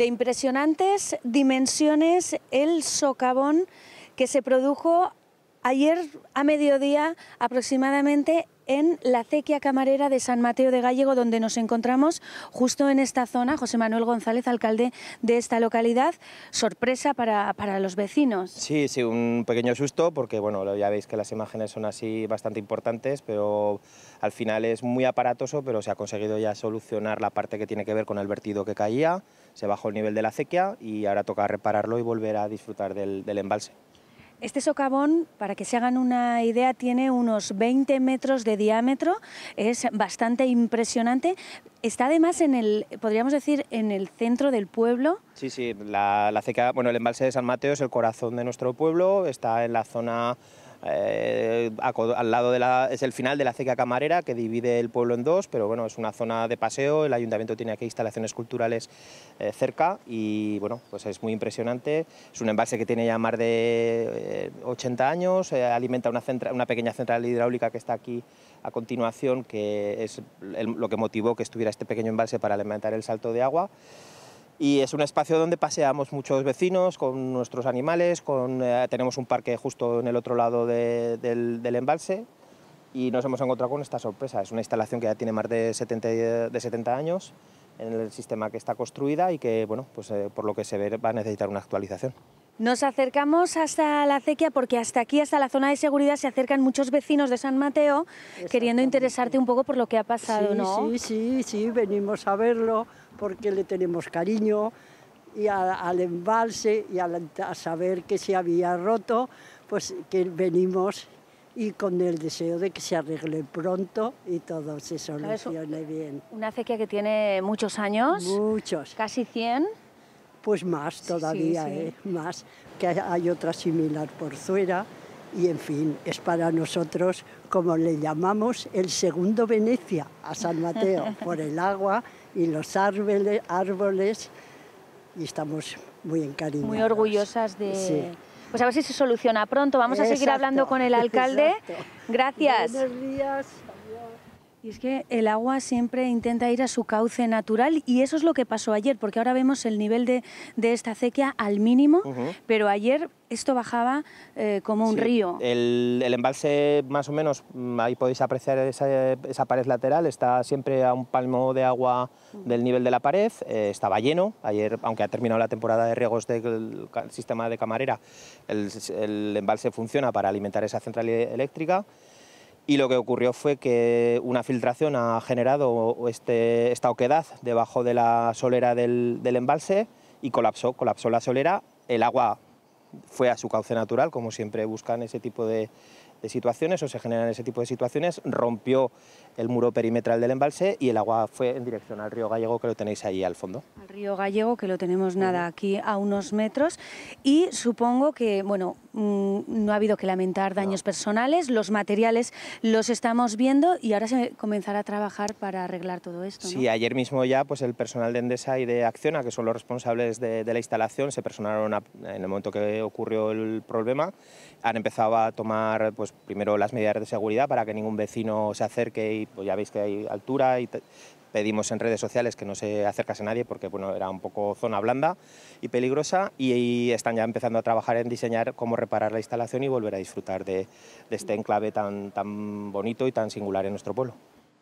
de impresionantes dimensiones el socavón que se produjo ayer a mediodía aproximadamente en la acequia camarera de San Mateo de Gallego, donde nos encontramos justo en esta zona. José Manuel González, alcalde de esta localidad. Sorpresa para, los vecinos. Sí, sí, un pequeño susto, porque bueno, ya veis que las imágenes son así bastante importantes, pero al final es muy aparatoso, pero se ha conseguido ya solucionar la parte que tiene que ver con el vertido que caía se bajó el nivel de la acequia y ahora toca repararlo y volver a disfrutar del, embalse. Este socavón, para que se hagan una idea, tiene unos 20 metros de diámetro, es bastante impresionante. Está además en el, podríamos decir, en el centro del pueblo. Sí, sí, la, la bueno, el embalse de San Mateo es el corazón de nuestro pueblo, está en la zona eh, al lado de la, es el final de la acequia camarera que divide el pueblo en dos, pero bueno, es una zona de paseo, el ayuntamiento tiene aquí instalaciones culturales eh, cerca y bueno, pues es muy impresionante. Es un embalse que tiene ya más de 80 eh, años, alimenta una, una pequeña central hidráulica que está aquí a continuación, que es lo que motivó que estuviera este pequeño embalse para alimentar el salto de agua y es un espacio donde paseamos muchos vecinos con nuestros animales, con, eh, tenemos un parque justo en el otro lado del, embalse y nos hemos encontrado con esta sorpresa. Es una instalación que ya tiene más de 70, de 70 años en el sistema que está construida y que, bueno, pues eh, por lo que se ve va a necesitar una actualización. Nos acercamos hasta la acequia porque hasta aquí, hasta la zona de seguridad, se acercan muchos vecinos de San Mateo queriendo interesarte un poco por lo que ha pasado, ¿no? Sí, sí, sí, venimos a verlo, porque le tenemos cariño y al embalse y a, saber que se había roto, pues que venimos y con el deseo de que se arregle pronto y todo se solucione bien. Una acequia que tiene muchos años. Muchos. Casi 100. Pues más todavía, ¿eh? más. Que hay otra similar por fuera y en fin, es para nosotros, como le llamamos, el segundo Venecia a San Mateo, por el agua y los árboles, árboles y estamos muy encariñados. Muy orgullosas de... Pues a ver si se soluciona pronto. Vamos a seguir hablando con el alcalde. Gracias. Buenos días. Y es que el agua siempre intenta ir a su cauce natural y eso es lo que pasó ayer, porque ahora vemos el nivel de, esta acequia al mínimo, pero ayer esto bajaba eh, como un río. El, embalse, más o menos, mm, ahí podéis apreciar esa, pared lateral, está siempre a un palmo de agua del nivel de la pared, eh, estaba lleno, ayer, aunque ha terminado la temporada de riegos del sistema de camarera, el, el embalse funciona para alimentar esa central e-, eléctrica, y lo que ocurrió fue que una filtración ha generado este, esta oquedad debajo de la solera del, embalse y colapsó, colapsó la solera, el agua fue a su cauce natural, como siempre buscan ese tipo de, de situaciones o se generan ese tipo de situaciones, rompió el muro perimetral del embalse y el agua fue en dirección al río Gallego que lo tenéis ahí al fondo. Al río Gallego que lo tenemos nada aquí a unos metros y supongo que, bueno, mm, no ha habido que lamentar daños personales, los materiales los estamos viendo y ahora se comenzará a trabajar para arreglar todo esto. ¿no? Sí, ayer mismo ya pues el personal de Endesa y de Acciona, que son los responsables de, la instalación, se personaron en el momento que ocurrió el problema, han empezado a tomar pues pues, primero las medidas de seguridad para que ningún vecino se acerque y pues ya veis que hay altura y pedimos en redes sociales que no se acercase nadie porque bueno, era un poco zona blanda y peligrosa y, están ya empezando a trabajar en diseñar cómo reparar la instalación y volver a disfrutar de, este enclave tan, tan bonito y tan singular en nuestro pueblo.